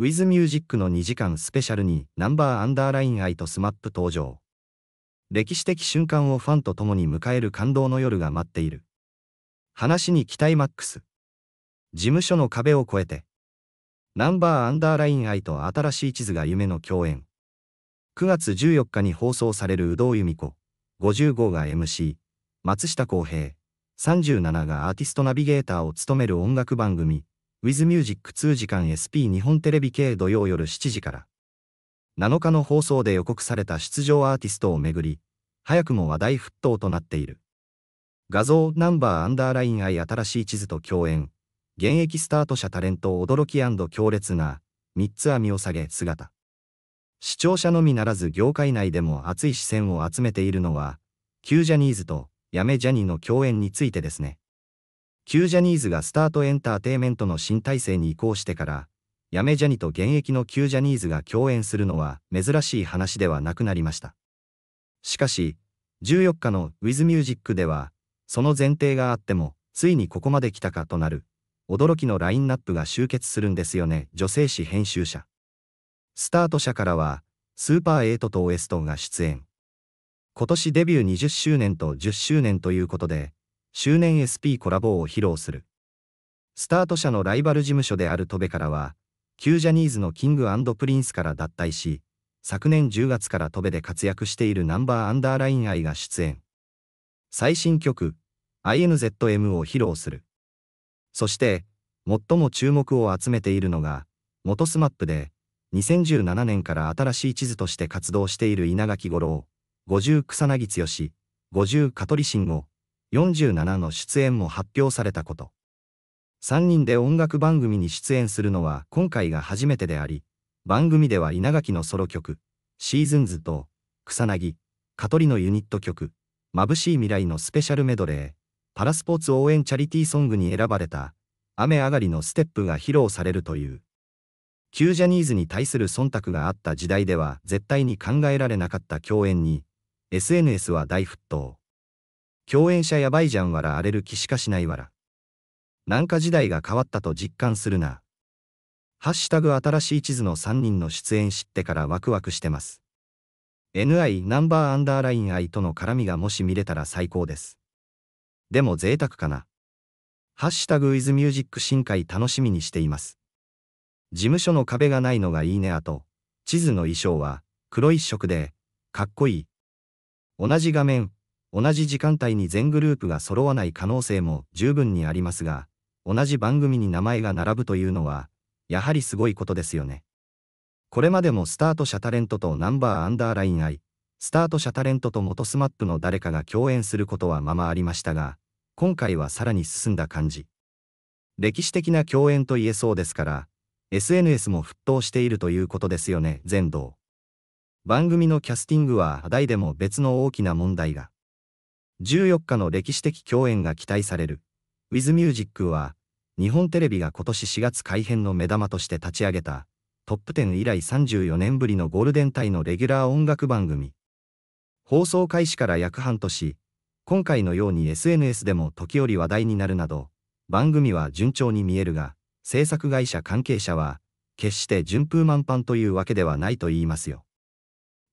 ウィズミュージックの2時間スペシャルにナンバーアンダーラインアイとスマップ登場。歴史的瞬間をファンと共に迎える感動の夜が待っている。話に期待マックス。事務所の壁を越えて。ナンバーアンダーラインアイと新しい地図が夢の共演。9月14日に放送される有働由美子、50号が MC、松下洸平、37がアーティストナビゲーターを務める音楽番組、WithMusic 2時間 SP 日本テレビ系土曜夜7時から。7日の放送で予告された出場アーティストをめぐり、早くも話題沸騰となっている。画像ナンバーアンダーライン愛新しい地図と共演、現役スタート者タレント驚き強烈な、三つ編みを下げ姿。視聴者のみならず業界内でも熱い視線を集めているのは、旧ジャニーズとやめジャニーの共演についてですね。旧ジャニーズがスタートエンターテイメントの新体制に移行してから、やめジャニと現役の旧ジャニーズが共演するのは珍しい話ではなくなりました。しかし、14日の WithMusic では、その前提があっても、ついにここまで来たかとなる、驚きのラインナップが集結するんですよね、女性誌編集者。スタート社からは、スーパーエイトとオエストが出演。今年デビュー20周年と10周年ということで、周年 SP コラボを披露する。スタート社のライバル事務所であるトベからは、旧ジャニーズのキングプリンスから脱退し、昨年10月からトベで活躍しているナンバーアンダーライン愛が出演。最新曲、INZM を披露する。そして、最も注目を集めているのが、元 smap で、2017年から新しい地図として活動している稲垣五郎、50草薙剛、50香取慎吾、47の出演も発表されたこと。3人で音楽番組に出演するのは今回が初めてであり、番組では稲垣のソロ曲、シーズンズと、草薙、香取のユニット曲、眩しい未来のスペシャルメドレー、パラスポーツ応援チャリティーソングに選ばれた、雨上がりのステップが披露されるという。旧ジャニーズに対する忖度があった時代では絶対に考えられなかった共演に、SNS は大沸騰。共演者やばいじゃんわら荒れる気しかしないわら。なんか時代が変わったと実感するな。ハッシュタグ新しい地図の3人の出演知ってからワクワクしてます。NI ナンバーアンダーライン I との絡みがもし見れたら最高です。でも贅沢かな。ハッシュタグ w ズミュージック c 新会楽しみにしています。事務所の壁がないのがいいねあと、地図の衣装は黒一色で、かっこいい。同じ画面、同じ時間帯に全グループが揃わない可能性も十分にありますが、同じ番組に名前が並ぶというのは、やはりすごいことですよね。これまでもスタート社タレントとナンバーアンダーライン愛、スタート社タレントと元スマップの誰かが共演することはままありましたが、今回はさらに進んだ感じ。歴史的な共演と言えそうですから、SNS も沸騰しているということですよね、全道。番組のキャスティングは題でも別の大きな問題が。14日の歴史的共演が期待される、WithMusic は、日本テレビが今年4月改編の目玉として立ち上げた、トップ10以来34年ぶりのゴールデンタイのレギュラー音楽番組。放送開始から約半年、今回のように SNS でも時折話題になるなど、番組は順調に見えるが、制作会社関係者は、決して順風満帆というわけではないと言いますよ。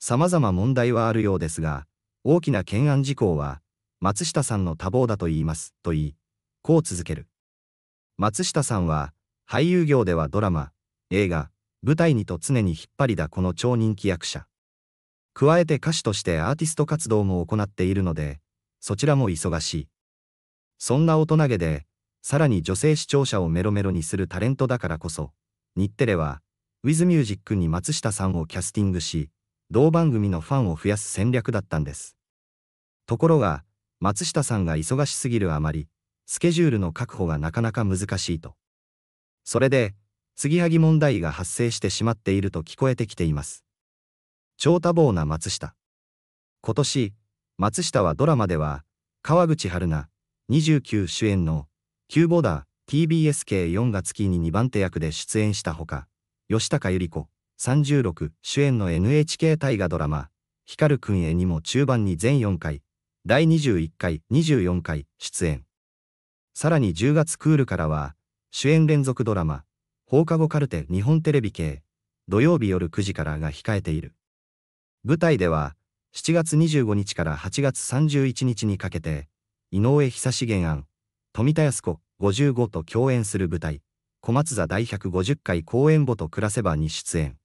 様々問題はあるようですが、大きな懸案事項は、松下さんの多忙だと言います、と言い、こう続ける。松下さんは、俳優業ではドラマ、映画、舞台にと常に引っ張りだこの超人気役者。加えて歌手としてアーティスト活動も行っているので、そちらも忙しい。そんな大人げで、さらに女性視聴者をメロメロにするタレントだからこそ、日テレは、ウィズミュージックに松下さんをキャスティングし、同番組のファンを増やす戦略だったんです。ところが、松下さんが忙しすぎるあまり、スケジュールの確保がなかなか難しいと。それで、継ぎはぎ問題が発生してしまっていると聞こえてきています。超多忙な松下。今年、松下はドラマでは、川口春奈、29主演の、キューボーダー TBS 系4月期に2番手役で出演したほか、吉高由里子、36主演の NHK 大河ドラマ、光くんへにも中盤に全4回、第21回、24回出演。さらに10月クールからは、主演連続ドラマ、放課後カルテ日本テレビ系、土曜日夜9時からが控えている。舞台では、7月25日から8月31日にかけて、井上久志原案、富田康子55と共演する舞台、小松座第150回公演簿と暮らせばに出演。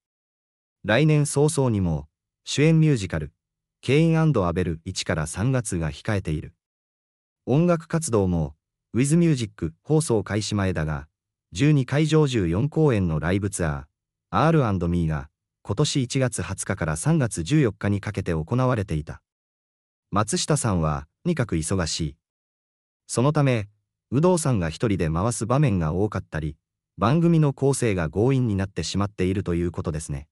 来年早々にも、主演ミュージカル、ケインアベル1から3月が控えている。音楽活動も、ウィズミュージック放送開始前だが、12会場14公演のライブツアー、R&Me が、今年1月20日から3月14日にかけて行われていた。松下さんは、とにかく忙しい。そのため、有働さんが一人で回す場面が多かったり、番組の構成が強引になってしまっているということですね。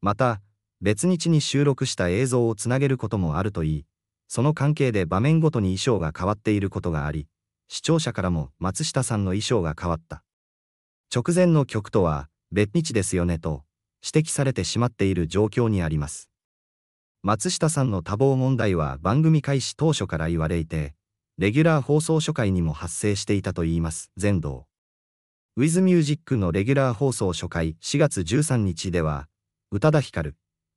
また、別日に収録した映像をつなげることもあるといい、その関係で場面ごとに衣装が変わっていることがあり、視聴者からも松下さんの衣装が変わった。直前の曲とは別日ですよねと指摘されてしまっている状況にあります。松下さんの多忙問題は番組開始当初から言われいて、レギュラー放送初回にも発生していたといいます、全道。ウィズミュージックのレギュラー放送初回4月13日では、宇多田ヒカル、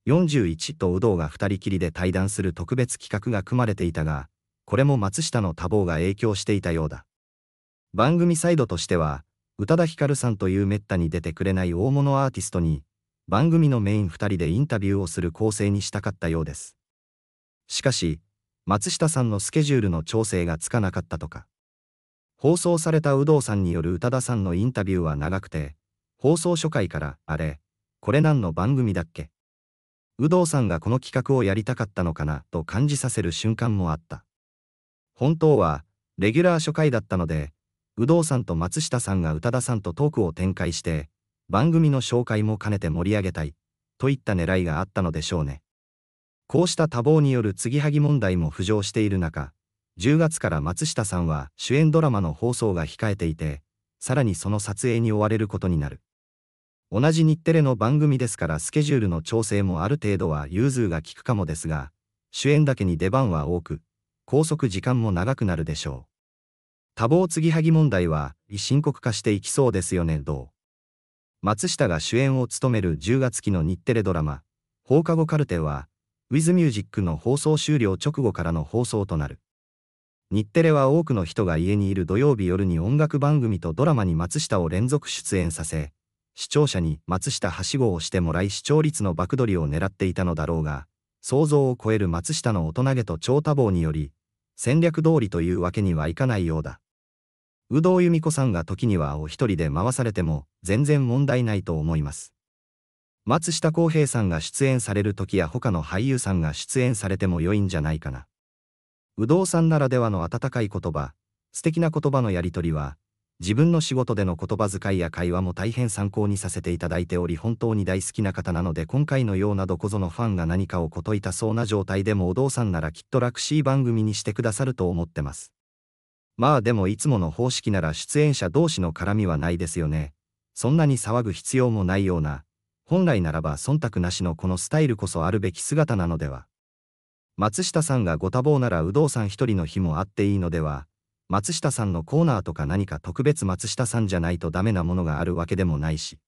41と有働が2人きりで対談する特別企画が組まれていたが、これも松下の多忙が影響していたようだ。番組サイドとしては、宇多田ヒカルさんという滅多に出てくれない大物アーティストに、番組のメイン2人でインタビューをする構成にしたかったようです。しかし、松下さんのスケジュールの調整がつかなかったとか。放送された有働さんによる宇多田さんのインタビューは長くて、放送初回から、あれ、これ何の番組だっけ有働さんがこの企画をやりたかったのかなと感じさせる瞬間もあった。本当は、レギュラー初回だったので、有働さんと松下さんが宇多田さんとトークを展開して、番組の紹介も兼ねて盛り上げたい、といった狙いがあったのでしょうね。こうした多忙による継ぎはぎ問題も浮上している中、10月から松下さんは主演ドラマの放送が控えていて、さらにその撮影に追われることになる。同じ日テレの番組ですからスケジュールの調整もある程度は融通が利くかもですが、主演だけに出番は多く、拘束時間も長くなるでしょう。多忙継ぎはぎ問題は深刻化していきそうですよね、どう松下が主演を務める10月期の日テレドラマ、放課後カルテは、ウィズミュージックの放送終了直後からの放送となる。日テレは多くの人が家にいる土曜日夜に音楽番組とドラマに松下を連続出演させ、視聴者に松下はしごをしてもらい視聴率の爆取りを狙っていたのだろうが、想像を超える松下の大人げと超多忙により、戦略通りというわけにはいかないようだ。有働由美子さんが時にはお一人で回されても全然問題ないと思います。松下洸平さんが出演される時や他の俳優さんが出演されても良いんじゃないかな。有働さんならではの温かい言葉、素敵な言葉のやりとりは、自分の仕事での言葉遣いや会話も大変参考にさせていただいており本当に大好きな方なので今回のようなどこぞのファンが何かをこといたそうな状態でもお父さんならきっと楽しい番組にしてくださると思ってます。まあでもいつもの方式なら出演者同士の絡みはないですよね。そんなに騒ぐ必要もないような、本来ならば忖度なしのこのスタイルこそあるべき姿なのでは。松下さんがご多忙なら有働さん一人の日もあっていいのでは、松下さんのコーナーとか何か特別松下さんじゃないとダメなものがあるわけでもないし、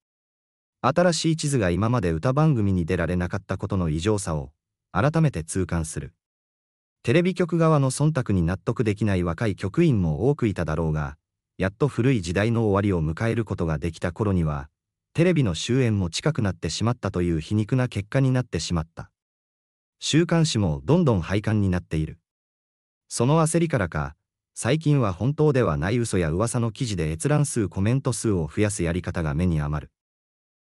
新しい地図が今まで歌番組に出られなかったことの異常さを、改めて痛感する。テレビ局側の忖度に納得できない若い局員も多くいただろうが、やっと古い時代の終わりを迎えることができた頃には、テレビの終焉も近くなってしまったという皮肉な結果になってしまった。週刊誌もどんどん廃刊になっている。その焦りからか、最近は本当ではない嘘や噂の記事で閲覧数コメント数を増やすやり方が目に余る。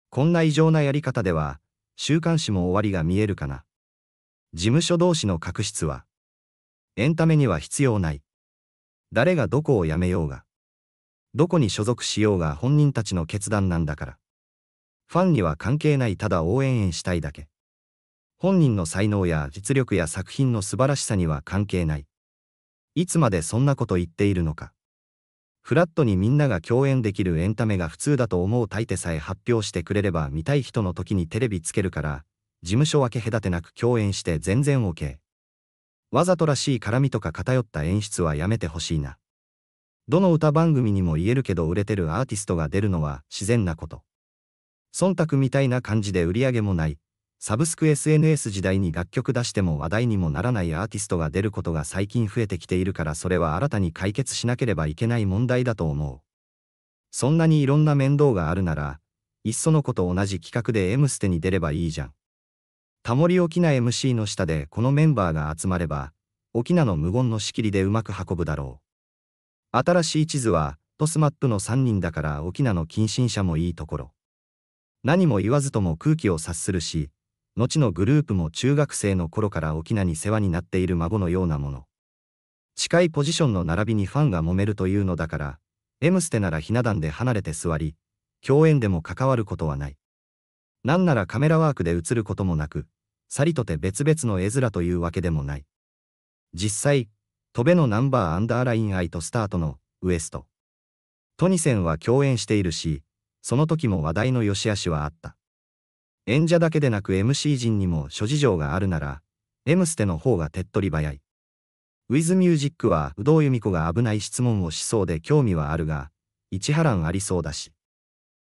こんな異常なやり方では、週刊誌も終わりが見えるかな。事務所同士の確執は、エンタメには必要ない。誰がどこを辞めようが、どこに所属しようが本人たちの決断なんだから。ファンには関係ないただ応援したいだけ。本人の才能や実力や作品の素晴らしさには関係ない。いつまでそんなこと言っているのか。フラットにみんなが共演できるエンタメが普通だと思う大手さえ発表してくれれば見たい人の時にテレビつけるから、事務所分け隔てなく共演して全然 OK。わざとらしい絡みとか偏った演出はやめてほしいな。どの歌番組にも言えるけど売れてるアーティストが出るのは自然なこと。忖度みたいな感じで売り上げもない、サブスク SNS 時代に楽曲出しても話題にもならないアーティストが出ることが最近増えてきているからそれは新たに解決しなければいけない問題だと思う。そんなにいろんな面倒があるなら、いっそのこと同じ企画で M ステに出ればいいじゃん。タモリ沖縄 MC の下でこのメンバーが集まれば、沖縄の無言の仕切りでうまく運ぶだろう。新しい地図は、トスマップの3人だから沖縄の近親者もいいところ。何も言わずとも空気を察するし、後のグループも中学生の頃から沖縄に世話になっている孫のようなもの。近いポジションの並びにファンが揉めるというのだから、M ステならひな壇で離れて座り、共演でも関わることはない。なんならカメラワークで映ることもなく、さりとて別々の絵面というわけでもない。実際、飛べのナンバーアンダーライン愛とスタートのウエスト。トニセンは共演しているし、その時も話題の良し悪しはあった。演者だけでなく MC 陣にも諸事情があるなら、M ステの方が手っ取り早い。ウィズミュージックは、有働由美子が危ない質問をしそうで興味はあるが、一波乱ありそうだし。